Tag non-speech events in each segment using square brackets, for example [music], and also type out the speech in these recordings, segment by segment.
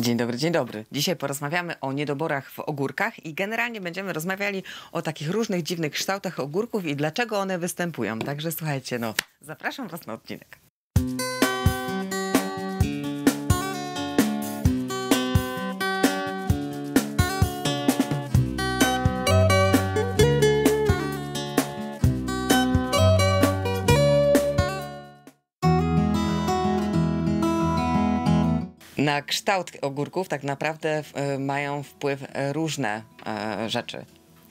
Dzień dobry, dzień dobry. Dzisiaj porozmawiamy o niedoborach w ogórkach i generalnie będziemy rozmawiali o takich różnych dziwnych kształtach ogórków i dlaczego one występują. Także słuchajcie, no zapraszam was na odcinek. Na kształt ogórków tak naprawdę y, mają wpływ y, różne y, rzeczy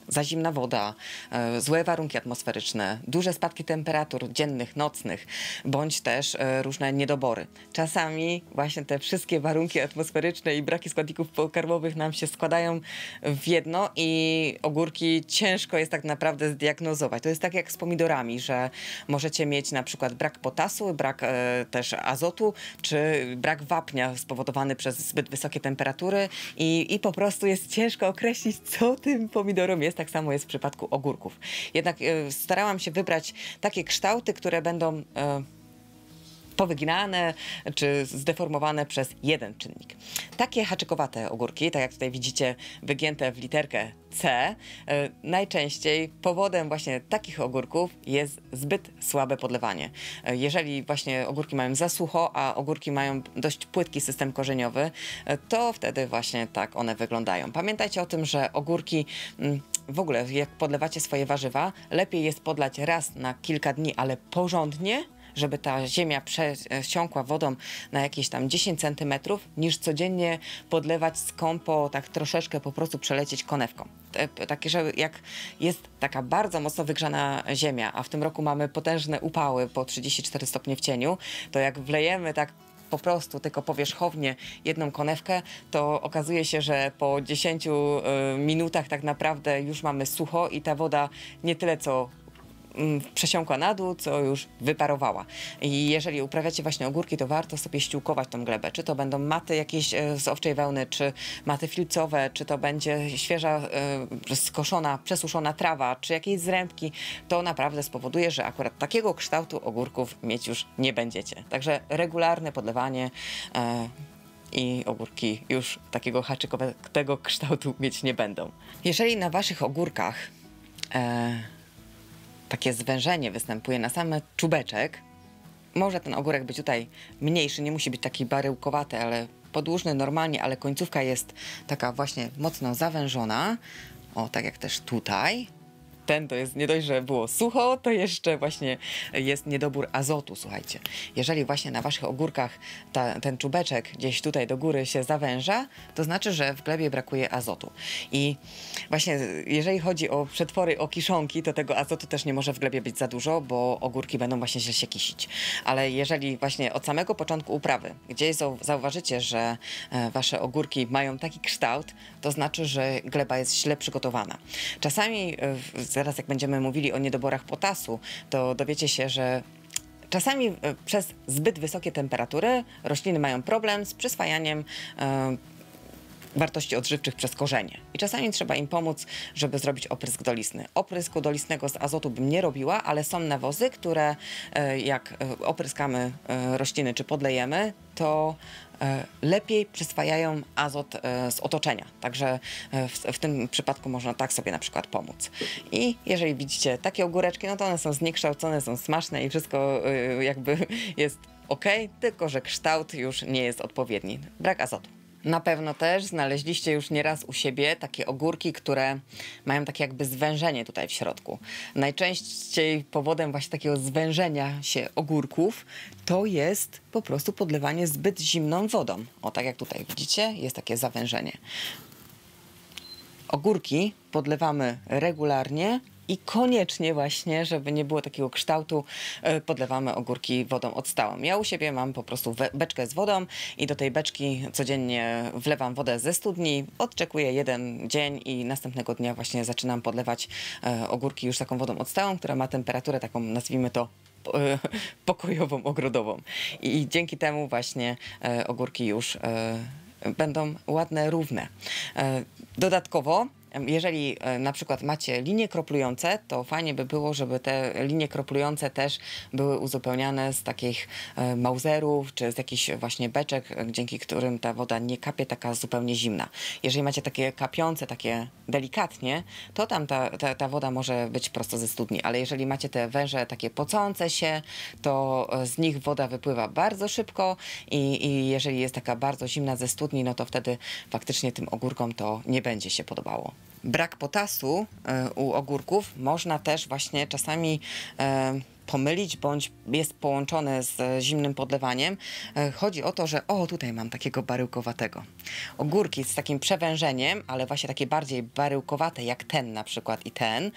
za zimna woda, e, złe warunki atmosferyczne, duże spadki temperatur dziennych, nocnych, bądź też e, różne niedobory. Czasami właśnie te wszystkie warunki atmosferyczne i braki składników pokarmowych nam się składają w jedno i ogórki ciężko jest tak naprawdę zdiagnozować. To jest tak jak z pomidorami, że możecie mieć na przykład brak potasu, brak e, też azotu, czy brak wapnia spowodowany przez zbyt wysokie temperatury i, i po prostu jest ciężko określić, co tym pomidorom jest tak samo jest w przypadku ogórków. Jednak e, starałam się wybrać takie kształty, które będą e, powyginane czy zdeformowane przez jeden czynnik. Takie haczykowate ogórki, tak jak tutaj widzicie, wygięte w literkę C, e, najczęściej powodem właśnie takich ogórków jest zbyt słabe podlewanie. Jeżeli właśnie ogórki mają za sucho, a ogórki mają dość płytki system korzeniowy, to wtedy właśnie tak one wyglądają. Pamiętajcie o tym, że ogórki mm, w ogóle jak podlewacie swoje warzywa, lepiej jest podlać raz na kilka dni, ale porządnie, żeby ta ziemia przesiąkła wodą na jakieś tam 10 cm, niż codziennie podlewać skąpo, tak troszeczkę po prostu przelecieć konewką. E, takie, że jak jest taka bardzo mocno wygrzana ziemia, a w tym roku mamy potężne upały po 34 stopnie w cieniu, to jak wlejemy tak po prostu, tylko powierzchownie jedną konewkę, to okazuje się, że po 10 y, minutach tak naprawdę już mamy sucho i ta woda nie tyle co Mm, przesiąkła na dół, co już wyparowała. I jeżeli uprawiacie właśnie ogórki, to warto sobie ściółkować tą glebę. Czy to będą maty jakieś e, z owczej wełny, czy maty filcowe, czy to będzie świeża, e, skoszona, przesuszona trawa, czy jakieś zrębki, to naprawdę spowoduje, że akurat takiego kształtu ogórków mieć już nie będziecie. Także regularne podlewanie e, i ogórki już takiego haczykowego kształtu mieć nie będą. Jeżeli na waszych ogórkach takie zwężenie występuje na samym czubeczek. Może ten ogórek być tutaj mniejszy, nie musi być taki baryłkowaty, ale podłużny normalnie, ale końcówka jest taka właśnie mocno zawężona. O, tak jak też tutaj ten to jest nie dość, że było sucho, to jeszcze właśnie jest niedobór azotu, słuchajcie. Jeżeli właśnie na waszych ogórkach ta, ten czubeczek gdzieś tutaj do góry się zawęża, to znaczy, że w glebie brakuje azotu. I właśnie jeżeli chodzi o przetwory, o kiszonki, to tego azotu też nie może w glebie być za dużo, bo ogórki będą właśnie źle się kisić. Ale jeżeli właśnie od samego początku uprawy, gdzieś zauważycie, że e, wasze ogórki mają taki kształt, to znaczy, że gleba jest źle przygotowana. Czasami e, w zaraz jak będziemy mówili o niedoborach potasu, to dowiecie się, że czasami e, przez zbyt wysokie temperatury rośliny mają problem z przyswajaniem e, wartości odżywczych przez korzenie. I czasami trzeba im pomóc, żeby zrobić oprysk dolisny. Oprysku dolisnego z azotu bym nie robiła, ale są nawozy, które e, jak e, opryskamy e, rośliny czy podlejemy, to lepiej przyswajają azot z otoczenia. Także w, w, tym przypadku można tak sobie na przykład pomóc. I jeżeli widzicie takie ogóreczki, no to one są zniekształcone, są smaczne i wszystko jakby jest ok, tylko że kształt już nie jest odpowiedni. Brak azotu. Na pewno też znaleźliście już nieraz u siebie takie ogórki, które mają takie jakby zwężenie tutaj w środku. Najczęściej powodem właśnie takiego zwężenia się ogórków to jest po prostu podlewanie zbyt zimną wodą. O tak jak tutaj widzicie, jest takie zawężenie. Ogórki podlewamy regularnie i koniecznie właśnie, żeby nie było takiego kształtu, e, podlewamy ogórki wodą odstałą. Ja u siebie mam po prostu beczkę z wodą i do tej beczki codziennie wlewam wodę ze studni, odczekuję jeden dzień i następnego dnia właśnie zaczynam podlewać e, ogórki już taką wodą odstałą, która ma temperaturę taką, nazwijmy to e, [laughs] pokojową, ogrodową. I dzięki temu właśnie ogórki już będą ładne, równe. Dodatkowo jeżeli e, na przykład macie linie kroplujące, to fajnie by było, żeby te linie kroplujące też były uzupełniane z takich e, mauzerów czy z jakichś właśnie beczek, e, dzięki którym ta woda nie kapie taka zupełnie zimna. Jeżeli macie takie kapiące, takie delikatnie, to tam ta, ta, ta woda może być prosto ze studni, ale jeżeli macie te węże takie pocące się, to z nich woda wypływa bardzo szybko i, i jeżeli jest taka bardzo zimna ze studni, no to wtedy faktycznie tym ogórkom to nie będzie się podobało brak potasu e, u ogórków można też właśnie czasami e, pomylić bądź jest połączone z zimnym podlewaniem. E, chodzi o to, że o tutaj mam takiego baryłkowatego. Ogórki z takim przewężeniem, ale właśnie takie bardziej baryłkowate jak ten na przykład i ten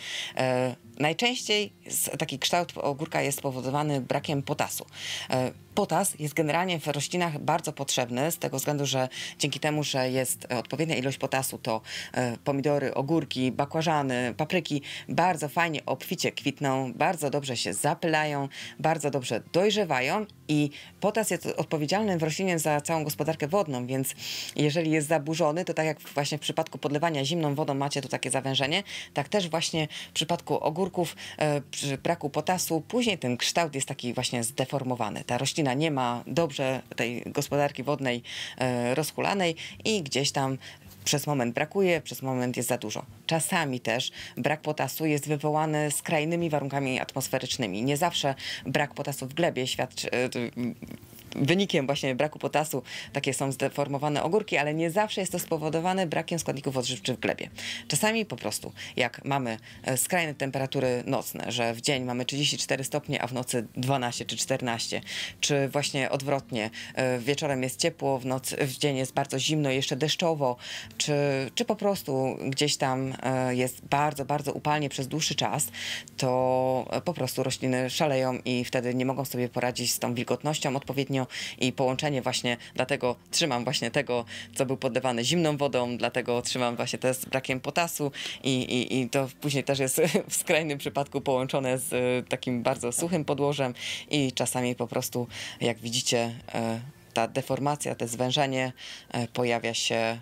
Najczęściej taki kształt ogórka jest spowodowany brakiem potasu. E, potas jest generalnie w roślinach bardzo potrzebny z tego względu, że dzięki temu, że jest odpowiednia ilość potasu, to e, pomidory, ogórki, bakłażany, papryki bardzo fajnie obficie kwitną, bardzo dobrze się zapylają, bardzo dobrze dojrzewają i potas jest odpowiedzialny w roślinie za całą gospodarkę wodną, więc jeżeli jest zaburzony, to tak jak właśnie w przypadku podlewania zimną wodą macie tu takie zawężenie, tak też właśnie w przypadku ogórków e, przy braku potasu później ten kształt jest taki właśnie zdeformowany. Ta roślina nie ma dobrze tej gospodarki wodnej e, rozhulanej i gdzieś tam przez moment brakuje, przez moment jest za dużo. Czasami też brak potasu jest wywołany skrajnymi warunkami atmosferycznymi. Nie zawsze brak potasu w glebie świadczy, y, wynikiem właśnie braku potasu takie są zdeformowane ogórki, ale nie zawsze jest to spowodowane brakiem składników odżywczych w glebie. Czasami po prostu, jak mamy e, skrajne temperatury nocne, że w dzień mamy 34 stopnie, a w nocy 12 czy 14, czy właśnie odwrotnie, e, wieczorem jest ciepło, w, noc, w dzień jest bardzo zimno, jeszcze deszczowo, czy, czy po prostu gdzieś tam e, jest bardzo, bardzo upalnie przez dłuższy czas, to po prostu rośliny szaleją i wtedy nie mogą sobie poradzić z tą wilgotnością odpowiednio ostatnio i połączenie właśnie, dlatego trzymam właśnie tego, co był poddawany zimną wodą, dlatego trzymam właśnie te z brakiem potasu i, i, i to później też jest [laughs] w skrajnym przypadku połączone z e, takim bardzo suchym podłożem i czasami po prostu, jak widzicie, e, ta deformacja, to zwężenie e, pojawia się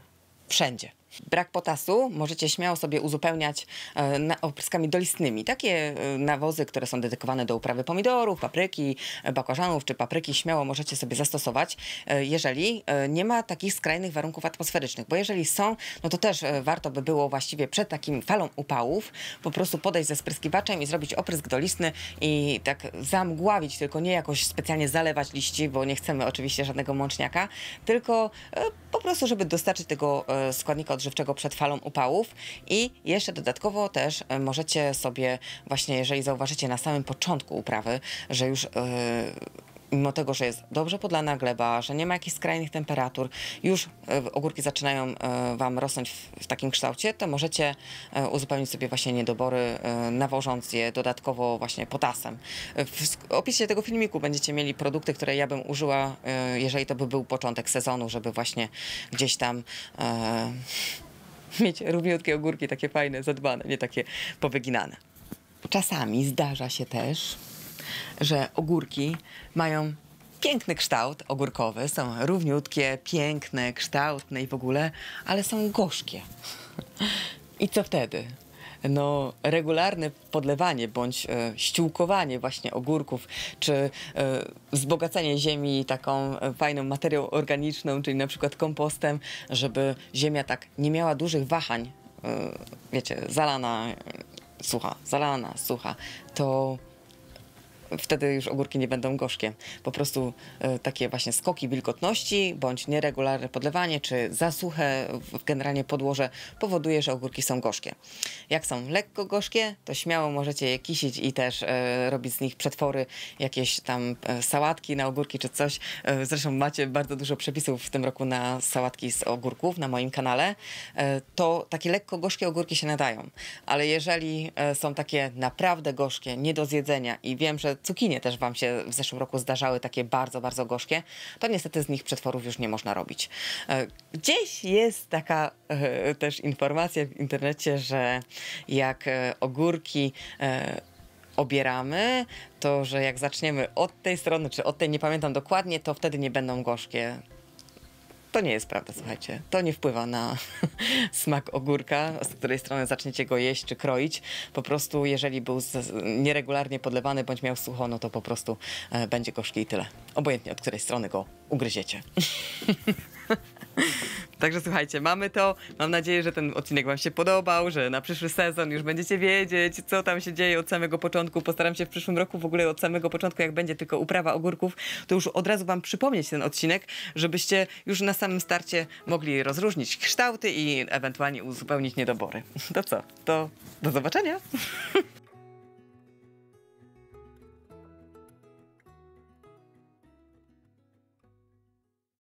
wszędzie. Brak potasu możecie śmiało sobie uzupełniać e, opryskami dolistnymi. Takie e, nawozy, które są dedykowane do uprawy pomidorów, papryki, e, bakłażanów czy papryki, śmiało możecie sobie zastosować, jeżeli nie ma takich skrajnych warunków atmosferycznych. Bo jeżeli są, no to też warto by było właściwie przed takim falą upałów po prostu podejść ze spryskiwaczem i zrobić oprysk dolistny i tak zamgławić, tylko nie jakoś specjalnie zalewać liści, bo nie chcemy oczywiście żadnego mączniaka, tylko po prostu, żeby dostarczyć tego składnika odżywczego przed falą upałów i jeszcze dodatkowo też e, możecie sobie właśnie, jeżeli zauważycie na samym początku uprawy, że już e, mimo tego, że jest dobrze podlana gleba, że nie ma jakichś skrajnych temperatur, już e, ogórki zaczynają e, Wam rosnąć w takim kształcie, to możecie e, uzupełnić sobie właśnie niedobory, nawożąc je dodatkowo właśnie potasem. W opisie tego filmiku będziecie mieli produkty, które ja bym użyła, jeżeli to by był początek sezonu, żeby właśnie gdzieś tam [laughs] mieć równiutkie ogórki, takie fajne, zadbane, nie takie powyginane. Czasami zdarza się też, że ogórki mają piękny kształt ogórkowy, są równiutkie, piękne, kształtne i w ogóle, ale są gorzkie. I co wtedy? no, regularne podlewanie bądź e, ściółkowanie właśnie ogórków, czy e, ziemi taką e, fajną materią organiczną, czyli na przykład kompostem, żeby ziemia tak nie miała dużych wahań, e, wiecie, zalana, e, sucha, zalana, sucha, to wtedy już ogórki nie będą gorzkie. Po prostu e, takie właśnie skoki wilgotności, bądź nieregularne podlewanie, czy suche generalnie podłoże powoduje, że ogórki są gorzkie. Jak są lekko gorzkie, to śmiało możecie je kisić i też e, robić z nich przetwory, jakieś tam e, sałatki na ogórki czy coś. Zresztą macie bardzo dużo przepisów w tym roku na sałatki z ogórków na moim kanale. To takie lekko gorzkie ogórki się nadają, ale jeżeli są takie naprawdę gorzkie, nie do zjedzenia i wiem, że cukinie też wam się w zeszłym roku zdarzały takie bardzo, bardzo gorzkie, to niestety z nich przetworów już nie można robić. E, gdzieś jest taka e, też informacja w internecie, że jak e, ogórki obieramy, to że jak zaczniemy od tej strony, czy od tej, nie pamiętam dokładnie, to wtedy nie będą gorzkie. To nie jest prawda, słuchajcie. To nie wpływa na [laughs] smak ogórka, z której strony zaczniecie go jeść czy kroić. Po prostu, jeżeli był nieregularnie podlewany bądź miał sucho, no to po prostu e, będzie gorzki i tyle. Obojętnie od której strony go ugryziecie. [laughs] Także słuchajcie, mamy to. Mam nadzieję, że ten odcinek Wam się podobał, że na przyszły sezon już będziecie wiedzieć, co tam się dzieje od samego początku. Postaram się w przyszłym roku w ogóle od samego początku, jak będzie tylko uprawa ogórków, to już od razu Wam przypomnieć ten odcinek, żebyście już na samym starcie mogli rozróżnić kształty i ewentualnie uzupełnić niedobory. [laughs] To co? To do zobaczenia! [laughs]